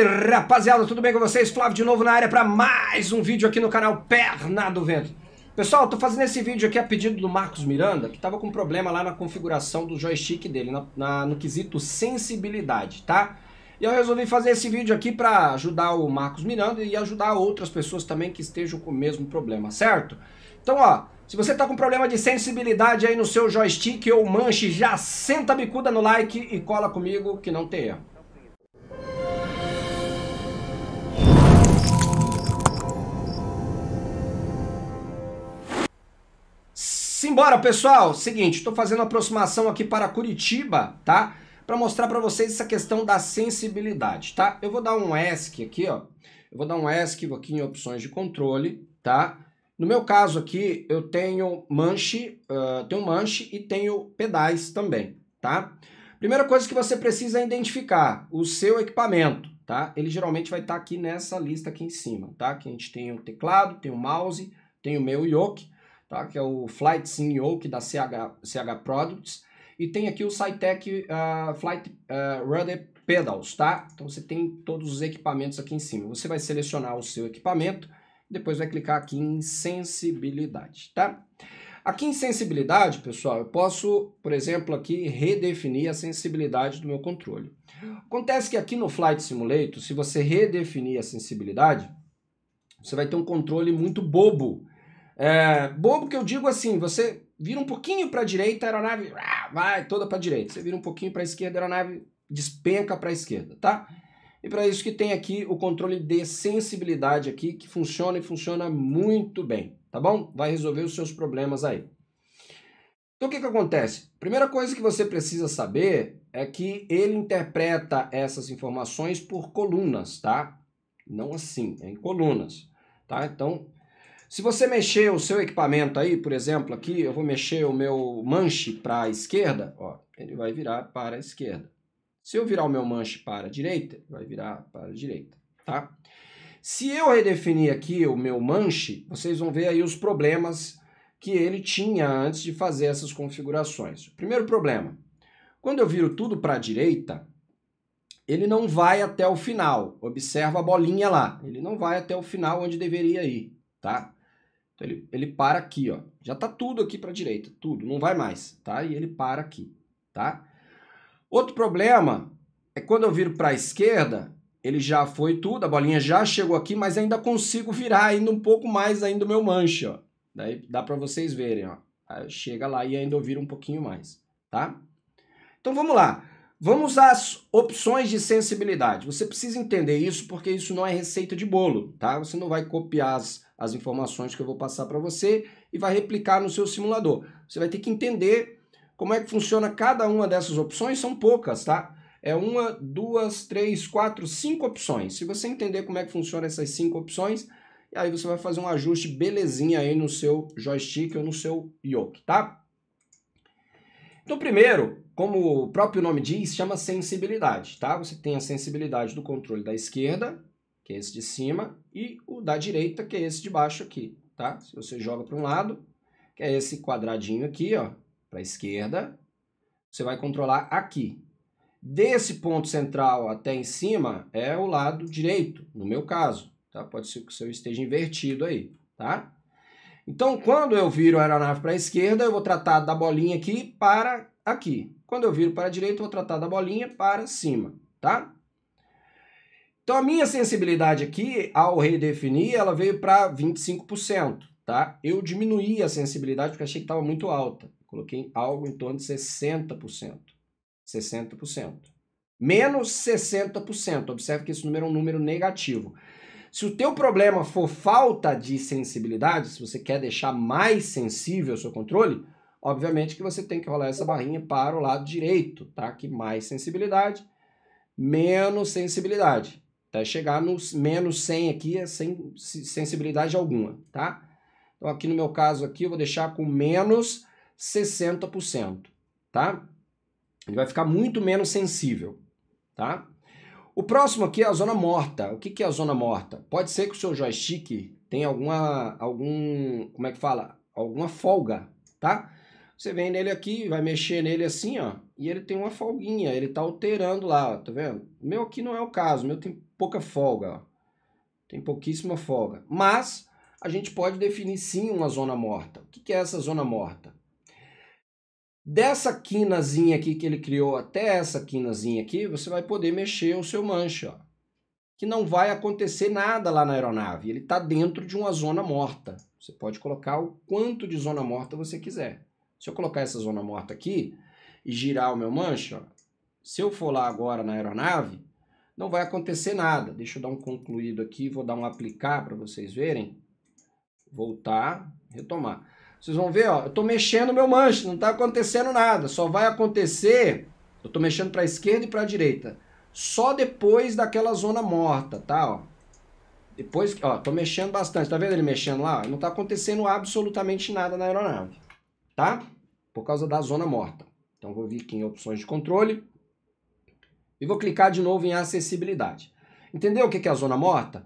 aí, rapaziada, tudo bem com vocês? Flávio de novo na área para mais um vídeo aqui no canal Perna do Vento. Pessoal, tô fazendo esse vídeo aqui a pedido do Marcos Miranda, que tava com problema lá na configuração do joystick dele, na, na, no quesito sensibilidade, tá? E eu resolvi fazer esse vídeo aqui para ajudar o Marcos Miranda e ajudar outras pessoas também que estejam com o mesmo problema, certo? Então, ó, se você tá com problema de sensibilidade aí no seu joystick ou manche, já senta a bicuda no like e cola comigo que não tem erro. embora, pessoal. Seguinte, estou fazendo aproximação aqui para Curitiba, tá? Para mostrar para vocês essa questão da sensibilidade, tá? Eu vou dar um ESC aqui, ó. Eu vou dar um ESC aqui em opções de controle, tá? No meu caso aqui, eu tenho manche, uh, tenho manche e tenho pedais também, tá? Primeira coisa que você precisa é identificar o seu equipamento, tá? Ele geralmente vai estar tá aqui nessa lista aqui em cima, tá? Que a gente tem o teclado, tem o mouse, tem o meu yoke tá? que é o Flight CEO, que da CH, CH Products, e tem aqui o SciTech ah, uh, Flight uh, Rudder Pedals, tá? Então você tem todos os equipamentos aqui em cima. Você vai selecionar o seu equipamento, depois vai clicar aqui em sensibilidade, tá? Aqui em sensibilidade, pessoal, eu posso, por exemplo, aqui redefinir a sensibilidade do meu controle. Acontece que aqui no Flight Simulator, se você redefinir a sensibilidade, você vai ter um controle muito bobo, é, bobo que eu digo assim, você vira um pouquinho para a direita, a aeronave ah, vai toda para a direita. Você vira um pouquinho para a esquerda, a aeronave despenca para a esquerda, tá? E para isso que tem aqui o controle de sensibilidade aqui, que funciona e funciona muito bem, tá bom? Vai resolver os seus problemas aí. Então o que, que acontece? Primeira coisa que você precisa saber é que ele interpreta essas informações por colunas, tá? Não assim, é em colunas, tá? Então se você mexer o seu equipamento aí, por exemplo, aqui, eu vou mexer o meu manche para a esquerda, ó, ele vai virar para a esquerda. Se eu virar o meu manche para a direita, vai virar para a direita, tá? Se eu redefinir aqui o meu manche, vocês vão ver aí os problemas que ele tinha antes de fazer essas configurações. Primeiro problema, quando eu viro tudo para a direita, ele não vai até o final. Observa a bolinha lá. Ele não vai até o final onde deveria ir, tá? Então ele, ele para aqui, ó. Já tá tudo aqui para direita, tudo, não vai mais, tá? E ele para aqui, tá? Outro problema é quando eu viro para a esquerda, ele já foi tudo, a bolinha já chegou aqui, mas ainda consigo virar ainda um pouco mais ainda o meu manche, ó. Daí dá para vocês verem, ó. Ah, chega lá e ainda eu viro um pouquinho mais, tá? Então vamos lá. Vamos às opções de sensibilidade. Você precisa entender isso porque isso não é receita de bolo, tá? Você não vai copiar as, as informações que eu vou passar para você e vai replicar no seu simulador. Você vai ter que entender como é que funciona cada uma dessas opções, são poucas, tá? É uma, duas, três, quatro, cinco opções. Se você entender como é que funciona essas cinco opções, aí você vai fazer um ajuste belezinha aí no seu joystick ou no seu yoke, tá? Então, primeiro, como o próprio nome diz, chama sensibilidade, tá? Você tem a sensibilidade do controle da esquerda, que é esse de cima, e o da direita, que é esse de baixo aqui, tá? Se você joga para um lado, que é esse quadradinho aqui, ó, para a esquerda, você vai controlar aqui. Desse ponto central até em cima é o lado direito, no meu caso, tá? Pode ser que o seu esteja invertido aí, tá? Então, quando eu viro a aeronave para a esquerda, eu vou tratar da bolinha aqui para aqui. Quando eu viro para a direita, eu vou tratar da bolinha para cima, tá? Então, a minha sensibilidade aqui, ao redefinir, ela veio para 25%, tá? Eu diminuí a sensibilidade porque achei que estava muito alta. Coloquei algo em torno de 60%. 60%. Menos 60%. Observe que esse número é um número negativo. Se o teu problema for falta de sensibilidade, se você quer deixar mais sensível o seu controle, Obviamente que você tem que rolar essa barrinha para o lado direito, tá? Que mais sensibilidade, menos sensibilidade. Até chegar nos menos 100 aqui, é sem sensibilidade alguma, tá? Então aqui no meu caso aqui eu vou deixar com menos 60%, tá? Ele vai ficar muito menos sensível, tá? O próximo aqui é a zona morta. O que, que é a zona morta? Pode ser que o seu joystick tenha alguma, algum, como é que fala? Alguma folga, tá? Você vem nele aqui, vai mexer nele assim, ó, e ele tem uma folguinha, ele tá alterando lá, ó, tá vendo? O meu aqui não é o caso, o meu tem pouca folga, ó. Tem pouquíssima folga. Mas a gente pode definir sim uma zona morta. O que é essa zona morta? Dessa quinazinha aqui que ele criou até essa quinazinha aqui, você vai poder mexer o seu manche, ó. Que não vai acontecer nada lá na aeronave. Ele está dentro de uma zona morta. Você pode colocar o quanto de zona morta você quiser. Se eu colocar essa zona morta aqui e girar o meu manche, se eu for lá agora na aeronave, não vai acontecer nada. Deixa eu dar um concluído aqui, vou dar um aplicar para vocês verem. Voltar, retomar. Vocês vão ver, ó, eu estou mexendo meu manche, não está acontecendo nada. Só vai acontecer, eu estou mexendo para a esquerda e para a direita. Só depois daquela zona morta, tá? Ó. Depois, ó, tô mexendo bastante. Tá vendo ele mexendo lá? Não está acontecendo absolutamente nada na aeronave, tá? por causa da zona morta. Então vou vir aqui em opções de controle e vou clicar de novo em acessibilidade. Entendeu o que é a zona morta?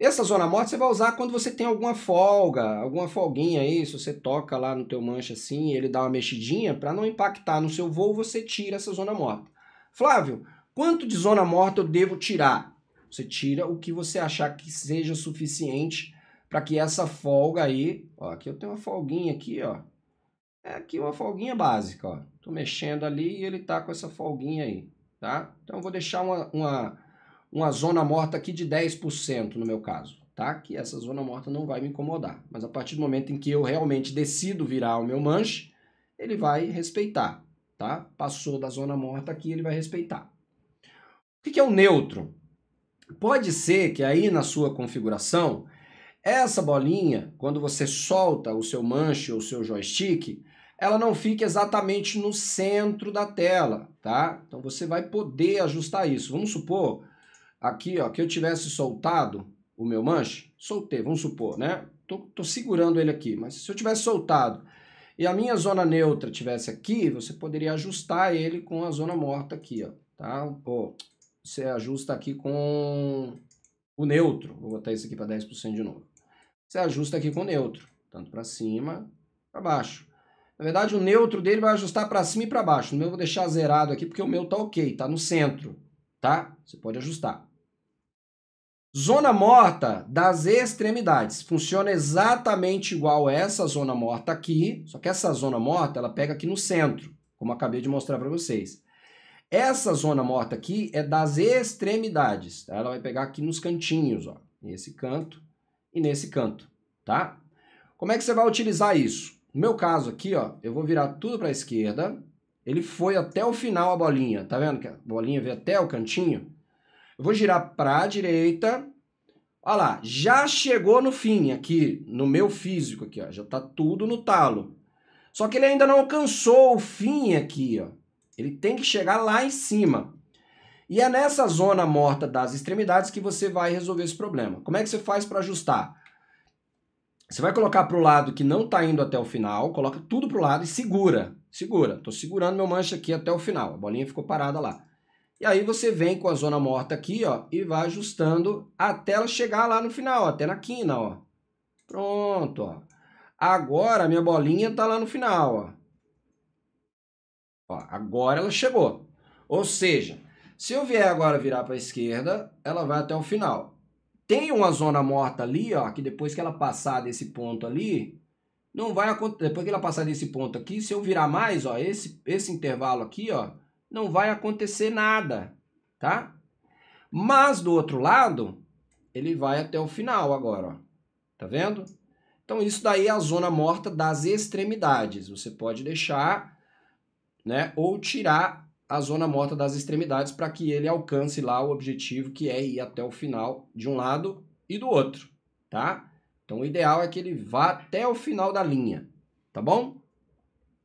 Essa zona morta você vai usar quando você tem alguma folga, alguma folguinha aí, se você toca lá no teu mancha assim, ele dá uma mexidinha, para não impactar no seu voo, você tira essa zona morta. Flávio, quanto de zona morta eu devo tirar? Você tira o que você achar que seja suficiente para que essa folga aí, ó, aqui eu tenho uma folguinha aqui, ó, é aqui uma folguinha básica, ó. Tô mexendo ali e ele tá com essa folguinha aí, tá? Então eu vou deixar uma, uma, uma zona morta aqui de 10% no meu caso, tá? Que essa zona morta não vai me incomodar. Mas a partir do momento em que eu realmente decido virar o meu manche, ele vai respeitar, tá? Passou da zona morta aqui, ele vai respeitar. O que é o neutro? Pode ser que aí na sua configuração essa bolinha, quando você solta o seu manche ou o seu joystick, ela não fica exatamente no centro da tela, tá? Então você vai poder ajustar isso. Vamos supor aqui, ó, que eu tivesse soltado o meu manche, soltei, vamos supor, né? Tô, tô segurando ele aqui, mas se eu tivesse soltado e a minha zona neutra tivesse aqui, você poderia ajustar ele com a zona morta aqui, ó, tá? você ajusta aqui com o neutro, vou botar isso aqui para 10% de novo. Você ajusta aqui com o neutro, tanto para cima, para baixo. Na verdade, o neutro dele vai ajustar para cima e para baixo. O meu eu vou deixar zerado aqui porque o meu tá ok, tá no centro, tá? Você pode ajustar. Zona morta das extremidades. Funciona exatamente igual essa zona morta aqui, só que essa zona morta, ela pega aqui no centro, como acabei de mostrar para vocês. Essa zona morta aqui é das extremidades, tá? Ela vai pegar aqui nos cantinhos, ó. Esse canto e nesse canto, tá? Como é que você vai utilizar isso? No meu caso aqui, ó, eu vou virar tudo para a esquerda. Ele foi até o final a bolinha, tá vendo que a bolinha veio até o cantinho? Eu vou girar para a direita. Olha lá, já chegou no fim aqui, no meu físico aqui, ó, já tá tudo no talo. Só que ele ainda não alcançou o fim aqui, ó. Ele tem que chegar lá em cima. E é nessa zona morta das extremidades que você vai resolver esse problema. Como é que você faz para ajustar? Você vai colocar para o lado que não está indo até o final, coloca tudo para o lado e segura. Segura. Estou segurando meu manche aqui até o final. A bolinha ficou parada lá. E aí você vem com a zona morta aqui, ó, e vai ajustando até ela chegar lá no final, ó, até na quina, ó. Pronto, ó. Agora a minha bolinha está lá no final, ó. ó. Agora ela chegou. Ou seja, se eu vier agora virar para a esquerda, ela vai até o final. Tem uma zona morta ali, ó, que depois que ela passar desse ponto ali, não vai acontecer. Depois que ela passar desse ponto aqui, se eu virar mais, ó, esse, esse intervalo aqui, ó, não vai acontecer nada, tá? Mas do outro lado, ele vai até o final agora, ó. Tá vendo? Então isso daí é a zona morta das extremidades. Você pode deixar, né, ou tirar a zona morta das extremidades para que ele alcance lá o objetivo que é ir até o final de um lado e do outro, tá? Então o ideal é que ele vá até o final da linha, tá bom?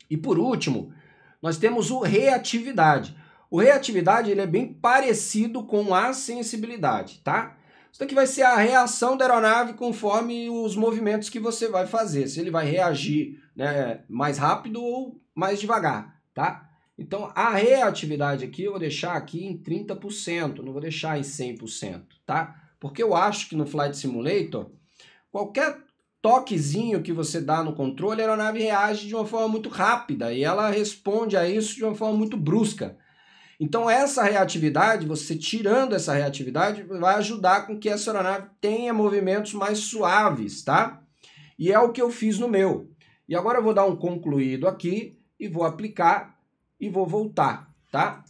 E por último, nós temos o reatividade. O reatividade ele é bem parecido com a sensibilidade, tá? Isso aqui vai ser a reação da aeronave conforme os movimentos que você vai fazer. Se ele vai reagir né, mais rápido ou mais devagar, tá? Então, a reatividade aqui eu vou deixar aqui em 30%, não vou deixar em 100%, tá? Porque eu acho que no Flight Simulator, qualquer toquezinho que você dá no controle, a aeronave reage de uma forma muito rápida e ela responde a isso de uma forma muito brusca. Então, essa reatividade, você tirando essa reatividade, vai ajudar com que essa aeronave tenha movimentos mais suaves, tá? E é o que eu fiz no meu. E agora eu vou dar um concluído aqui e vou aplicar e vou voltar, tá?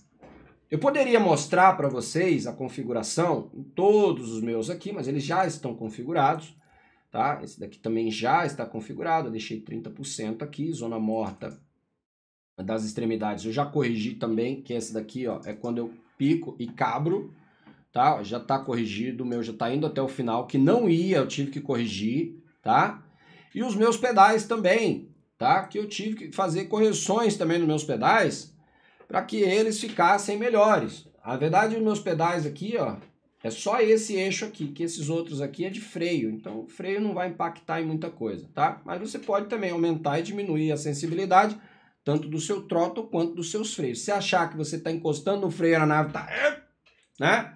Eu poderia mostrar para vocês a configuração em todos os meus aqui, mas eles já estão configurados, tá? Esse daqui também já está configurado, eu deixei 30% aqui, zona morta das extremidades. Eu já corrigi também, que esse daqui, ó, é quando eu pico e cabro, tá? Já está corrigido, o meu já está indo até o final, que não ia, eu tive que corrigir, tá? E os meus pedais também, tá? Que eu tive que fazer correções também nos meus pedais para que eles ficassem melhores. A verdade, os meus pedais aqui, ó, é só esse eixo aqui, que esses outros aqui é de freio. Então, o freio não vai impactar em muita coisa, tá? Mas você pode também aumentar e diminuir a sensibilidade, tanto do seu troto quanto dos seus freios. Se achar que você está encostando no freio, a nave tá... né?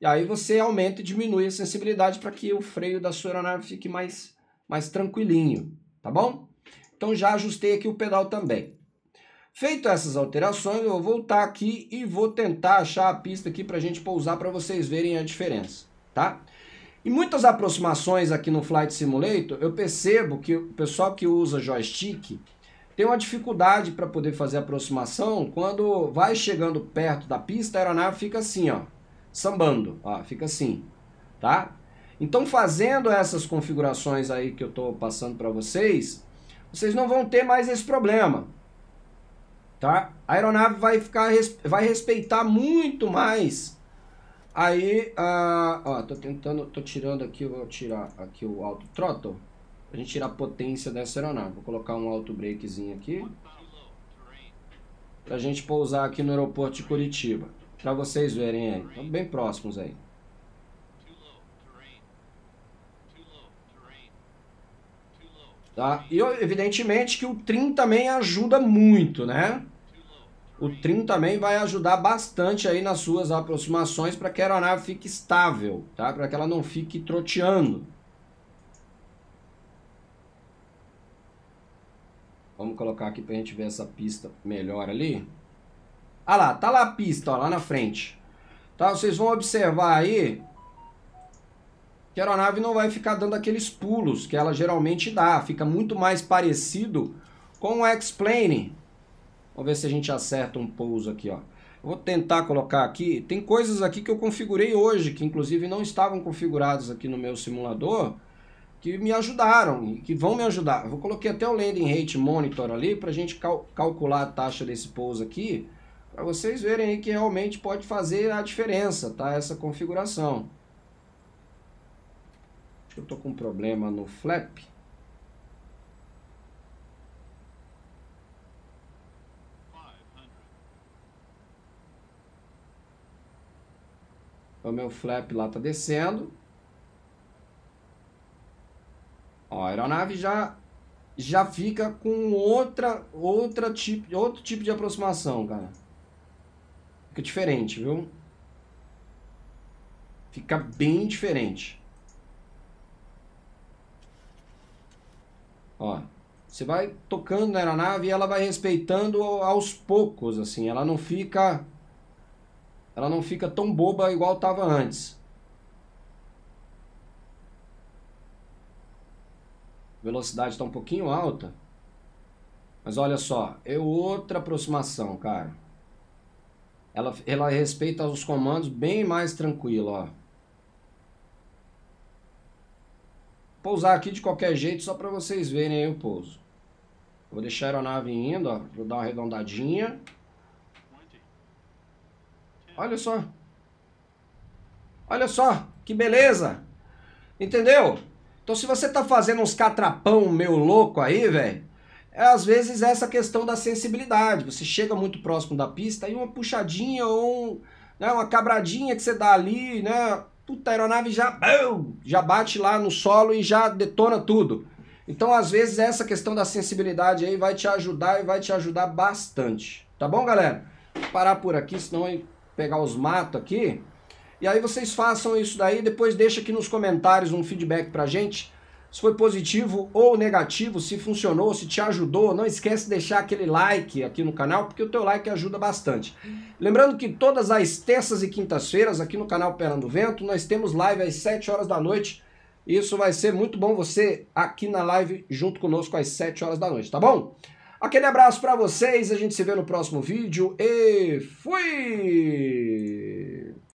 E aí você aumenta e diminui a sensibilidade para que o freio da sua aeronave fique mais, mais tranquilinho, tá bom? Então já ajustei aqui o pedal também. Feito essas alterações, eu vou voltar aqui e vou tentar achar a pista aqui para a gente pousar para vocês verem a diferença, tá? E muitas aproximações aqui no Flight Simulator, eu percebo que o pessoal que usa joystick tem uma dificuldade para poder fazer aproximação quando vai chegando perto da pista, a aeronave fica assim, ó, sambando, ó, fica assim, tá? Então fazendo essas configurações aí que eu estou passando para vocês, vocês não vão ter mais esse problema. Tá? A aeronave vai, ficar, vai respeitar muito mais. Aí, ah, ó, tô tentando, tô tirando aqui, vou tirar aqui o alto throttle. A gente tirar a potência dessa aeronave. Vou colocar um alto breakzinho aqui. Pra gente pousar aqui no aeroporto de Curitiba. Pra vocês verem aí. Estamos bem próximos aí. Tá? E evidentemente que o trim também ajuda muito, né? O trim também vai ajudar bastante aí nas suas aproximações para que a aeronave fique estável, tá? Para que ela não fique troteando. Vamos colocar aqui para a gente ver essa pista melhor ali. Ah lá, tá lá a pista, ó, lá na frente. Tá? Vocês vão observar aí que a aeronave não vai ficar dando aqueles pulos que ela geralmente dá, fica muito mais parecido com o X-Plane. Vamos ver se a gente acerta um pouso aqui, ó. Vou tentar colocar aqui, tem coisas aqui que eu configurei hoje, que inclusive não estavam configuradas aqui no meu simulador, que me ajudaram, que vão me ajudar. Eu coloquei até o Landing Rate Monitor ali, para a gente cal calcular a taxa desse pouso aqui, para vocês verem aí que realmente pode fazer a diferença, tá? Essa configuração. Acho que eu tô com um problema no flap. O então, meu flap lá tá descendo. Ó, a aeronave já já fica com outra outra tipo outro tipo de aproximação, cara. Fica diferente, viu? Fica bem diferente. Ó, você vai tocando na aeronave e ela vai respeitando aos poucos, assim, ela não fica ela não fica tão boba igual estava antes. Velocidade está um pouquinho alta. Mas olha só, é outra aproximação, cara. Ela, ela respeita os comandos bem mais tranquilo, ó. pousar aqui de qualquer jeito só para vocês verem aí o pouso. Vou deixar a aeronave indo, ó. Vou dar uma arredondadinha. Olha só. Olha só, que beleza. Entendeu? Então se você tá fazendo uns catrapão meu louco aí, velho, é, às vezes essa questão da sensibilidade. Você chega muito próximo da pista e uma puxadinha ou um, né, uma cabradinha que você dá ali, né? puta, tá, a aeronave já, já bate lá no solo e já detona tudo. Então, às vezes, essa questão da sensibilidade aí vai te ajudar e vai te ajudar bastante. Tá bom, galera? Vou parar por aqui, senão eu pegar os matos aqui. E aí vocês façam isso daí, depois deixa aqui nos comentários um feedback pra gente se foi positivo ou negativo, se funcionou, se te ajudou. Não esquece de deixar aquele like aqui no canal, porque o teu like ajuda bastante. Lembrando que todas as terças e quintas-feiras aqui no canal Pelando Vento, nós temos live às 7 horas da noite. Isso vai ser muito bom você aqui na live junto conosco às 7 horas da noite, tá bom? Aquele abraço para vocês, a gente se vê no próximo vídeo e fui!